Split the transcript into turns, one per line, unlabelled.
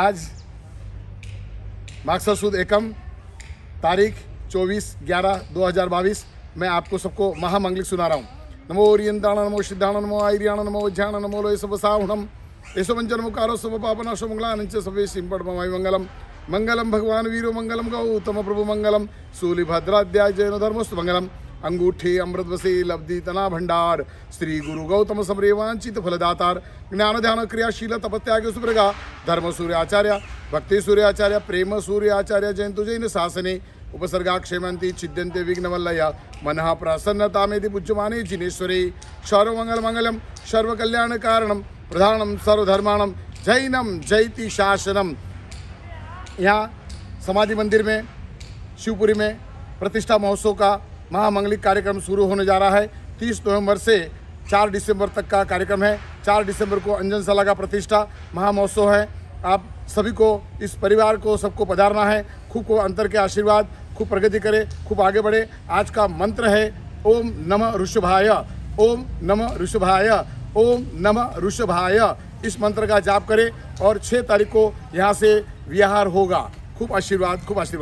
आज माक्सर सूद एकम तारीख 24 ग्यारह 2022 मैं आपको सबको महामंगलिक सुना रहा हूँ नमो ओरियंताण नमो सिद्धाण नमो आयरिया नमो ध्यान नमो लो सब सावणम ऐसो मंजन मुकारो सब पापना शुभ सभी सिंपट ममाई मंगलम मंगलम भगवान वीरो मंगलम गौ उत्तम प्रभु मंगलम सूलिभद्राध्याय जैन धर्मस्तु मंगलम अंगूठे अमृत वसे लब्धि तना भंडार श्री गुरु गौतम समरेवांचित फलदातार ज्ञान ध्यान क्रियाशील तपत्याग सुप्रगा धर्म सूर्य आचार्य भक्ति सूर्य आचार्य प्रेम सूर्य आचार्य जयंत जैन शासने उपसर्गा क्षेमंती छिद्यंते विघ्नवल्लय प्रसन्नता में पूज्यमाने जिनेश्वरे सर्वमंगल मंगलम सर्वकल्याण कारणम प्रधानम सर्वधर्माणम जैनम जैति शासनम यहाँ समाधि मंदिर में शिवपुरी में प्रतिष्ठा महोत्सव का महामंगलिक कार्यक्रम शुरू होने जा रहा है तीस नवम्बर से चार दिसंबर तक का कार्यक्रम है चार दिसंबर को अंजनशाला का प्रतिष्ठा महामहोत्सव है आप सभी को इस परिवार को सबको पधारना है खूब को अंतर के आशीर्वाद खूब प्रगति करे खूब आगे बढ़े आज का मंत्र है ओम नम ऋषभाय ओम नम ऋषभाय ओम नम ऋषभाय इस मंत्र का जाप करें और 6 तारीख को यहाँ से विहार होगा खूब आशीर्वाद खूब आशीर्वाद